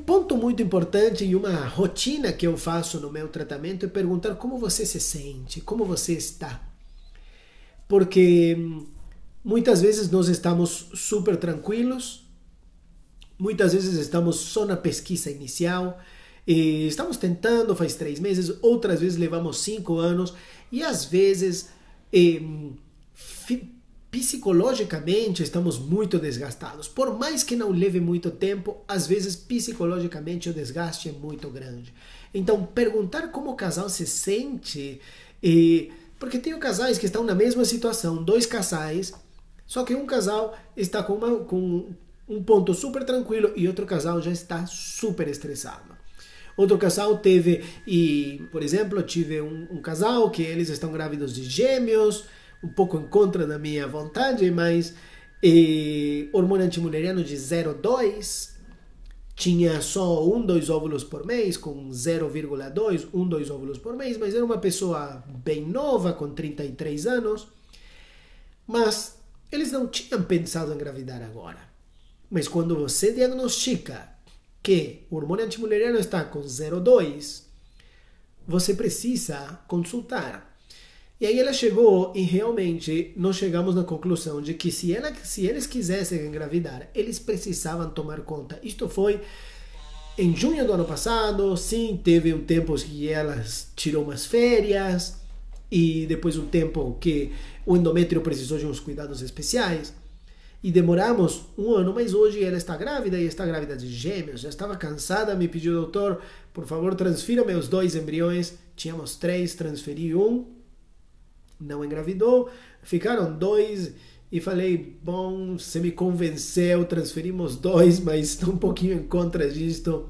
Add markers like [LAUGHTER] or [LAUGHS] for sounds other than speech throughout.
Um ponto muito importante e uma rotina que eu faço no meu tratamento é perguntar como você se sente, como você está. Porque hum, muitas vezes nós estamos super tranquilos, muitas vezes estamos só na pesquisa inicial, e estamos tentando faz três meses, outras vezes levamos cinco anos, e às vezes. Eh, Psicologicamente estamos muito desgastados. Por mais que não leve muito tempo, às vezes psicologicamente o desgaste é muito grande. Então, perguntar como o casal se sente, e... porque tem casais que estão na mesma situação, dois casais, só que um casal está com, uma, com um ponto super tranquilo e outro casal já está super estressado. Outro casal teve, e por exemplo, tive um, um casal que eles estão grávidos de gêmeos um pouco em contra da minha vontade, mas e, hormônio antimuleriano de 0,2 tinha só um, dois óvulos por mês, com 0,2, um, dois óvulos por mês, mas era uma pessoa bem nova, com 33 anos. Mas eles não tinham pensado em engravidar agora. Mas quando você diagnostica que o hormônio antimuleriano está com 0,2, você precisa consultar e aí ela chegou e realmente nós chegamos na conclusão de que se, ela, se eles quisessem engravidar, eles precisavam tomar conta. Isto foi em junho do ano passado, sim, teve um tempo que ela tirou umas férias e depois um tempo que o endométrio precisou de uns cuidados especiais. E demoramos um ano, mas hoje ela está grávida e está grávida de gêmeos. Já estava cansada, me pediu, doutor, por favor, transfira meus dois embriões. Tínhamos três, transferi um não engravidou. Ficaram dois e falei: Bom, você me convenceu, transferimos dois, [LAUGHS] mas estou um pouquinho em contra disto.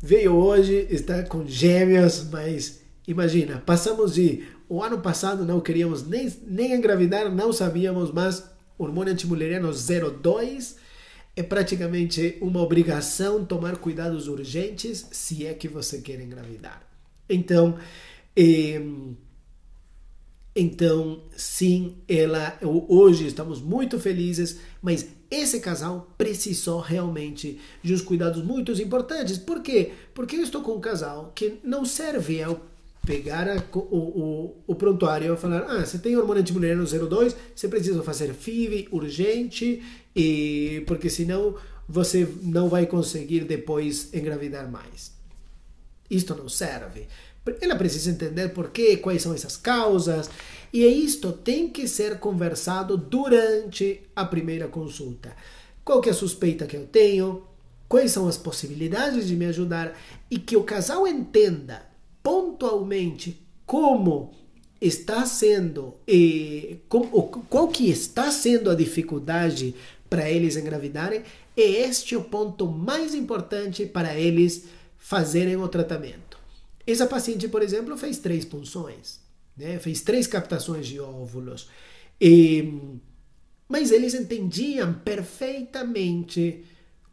Veio hoje, está com gêmeos, mas imagina, passamos de. O ano passado não queríamos nem, nem engravidar, não sabíamos, mas hormônio antimuleriano 02 é praticamente uma obrigação tomar cuidados urgentes se é que você quer engravidar. Então, eh, então, sim, ela hoje estamos muito felizes, mas esse casal precisou realmente de uns cuidados muito importantes. Por quê? Porque eu estou com um casal que não serve ao pegar a, o, o, o, prontuário e falar: ah, você tem hormônio antimuleriano 02, você precisa fazer FIV urgente, e porque senão você não vai conseguir depois engravidar mais isto não serve. Ela precisa entender por quê, quais são essas causas, e é isto tem que ser conversado durante a primeira consulta. Qual que é a suspeita que eu tenho? Quais são as possibilidades de me ajudar? E que o casal entenda pontualmente como está sendo e eh, qual que está sendo a dificuldade para eles engravidarem, e este é o ponto mais importante para eles fazerem o tratamento. Essa paciente, por exemplo, fez três punções, né? fez três captações de óvulos. E, mas eles entendiam perfeitamente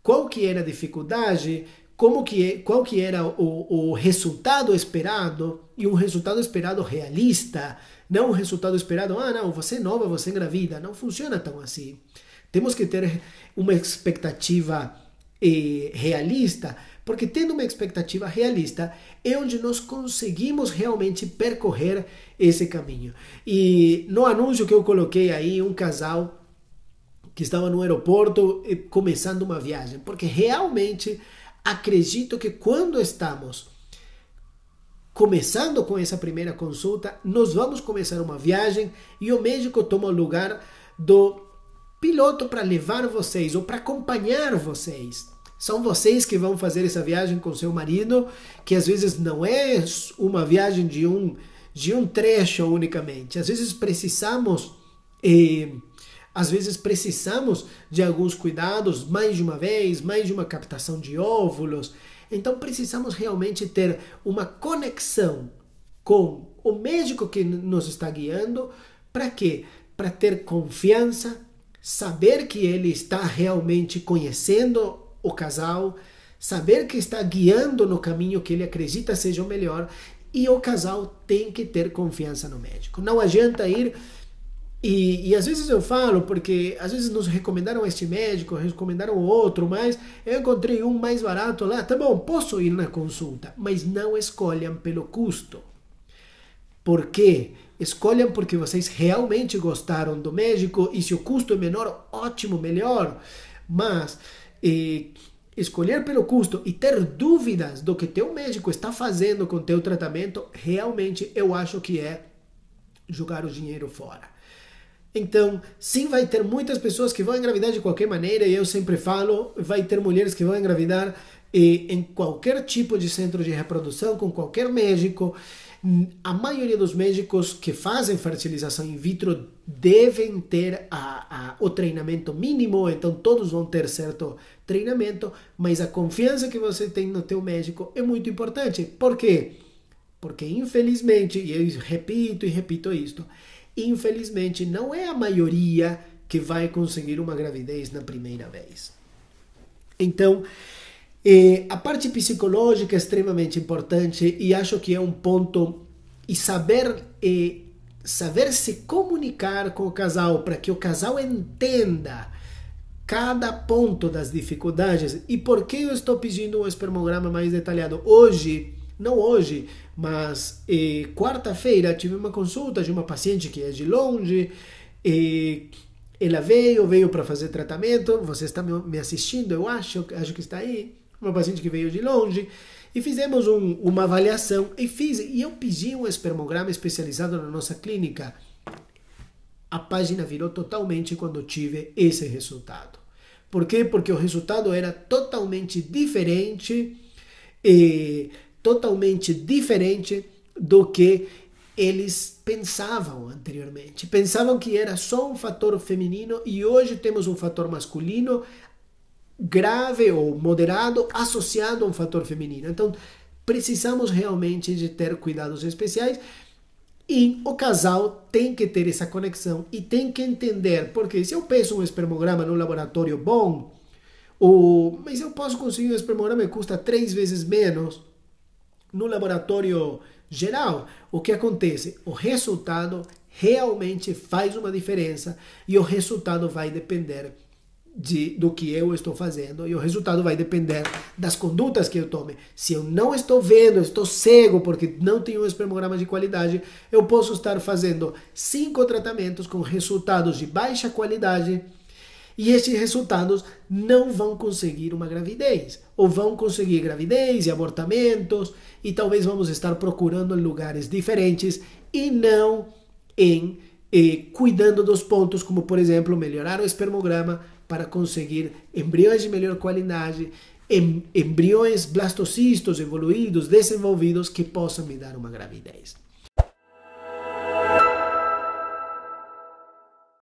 qual que era a dificuldade, como que, é, qual que era o, o resultado esperado e um resultado esperado realista, não um resultado esperado, ah, não, você é nova, você é engravida. Não funciona tão assim. Temos que ter uma expectativa eh, realista porque tendo uma expectativa realista é onde nós conseguimos realmente percorrer esse caminho. E no anúncio que eu coloquei aí, um casal que estava no aeroporto eh, começando uma viagem, porque realmente acredito que quando estamos começando com essa primeira consulta, nós vamos começar uma viagem e o médico toma o lugar do piloto para levar vocês ou para acompanhar vocês são vocês que vão fazer essa viagem com seu marido, que às vezes não é uma viagem de um de um trecho unicamente. Às vezes precisamos eh, às vezes precisamos de alguns cuidados mais de uma vez, mais de uma captação de óvulos. Então precisamos realmente ter uma conexão com o médico que nos está guiando, para quê? Para ter confiança, saber que ele está realmente conhecendo o casal, saber que está guiando no caminho que ele acredita seja o melhor e o casal tem que ter confiança no médico. Não adianta ir. E, e às vezes eu falo, porque às vezes nos recomendaram este médico, recomendaram outro, mas eu encontrei um mais barato lá, tá bom, posso ir na consulta, mas não escolham pelo custo. Por quê? Escolham porque vocês realmente gostaram do médico e se o custo é menor, ótimo, melhor. Mas e escolher pelo custo e ter dúvidas do que teu médico está fazendo com teu tratamento, realmente eu acho que é jogar o dinheiro fora. Então, sim, vai ter muitas pessoas que vão engravidar de qualquer maneira, e eu sempre falo, vai ter mulheres que vão engravidar e, eh, em qualquer tipo de centro de reprodução, com qualquer médico, a maioria dos médicos que fazem fertilização in vitro devem ter a, a, o treinamento mínimo, então todos vão ter certo treinamento, mas a confiança que você tem no teu médico é muito importante. Por quê? Porque infelizmente, e eu repito e repito isto, infelizmente não é a maioria que vai conseguir uma gravidez na primeira vez. Então, e a parte psicológica é extremamente importante e acho que é um ponto e saber e saber se comunicar com o casal para que o casal entenda cada ponto das dificuldades e por que eu estou pedindo um espermograma mais detalhado hoje não hoje, mas eh, quarta-feira tive uma consulta de uma paciente que é de longe e ela veio, veio para fazer tratamento. Você está me assistindo, eu acho, acho que está aí uma paciente que veio de longe, e fizemos um, uma avaliação e fiz e eu pedi um espermograma especializado na nossa clínica. A página virou totalmente quando tive esse resultado. Por quê? Porque o resultado era totalmente diferente e totalmente diferente do que eles pensavam anteriormente. Pensavam que era só um fator feminino e hoje temos um fator masculino grave ou moderado associado a um fator feminino. Então, precisamos realmente de ter cuidados especiais e o casal tem que ter essa conexão e tem que entender, porque se eu peço um espermograma num laboratório bom, ou, mas eu posso conseguir um espermograma que custa três vezes menos no laboratório geral. O que acontece? O resultado realmente faz uma diferença e o resultado vai depender de, do que eu estou fazendo e o resultado vai depender das condutas que eu tome. Se eu não estou vendo, estou cego porque não tenho um espermograma de qualidade, eu posso estar fazendo cinco tratamentos com resultados de baixa qualidade e esses resultados não vão conseguir uma gravidez ou vão conseguir gravidez e abortamentos e talvez vamos estar procurando em lugares diferentes e não em e cuidando dos pontos, como por exemplo melhorar o espermograma para conseguir embriões de melhor qualidade, em, embriões blastocistos evoluídos, desenvolvidos, que possam me dar uma gravidez.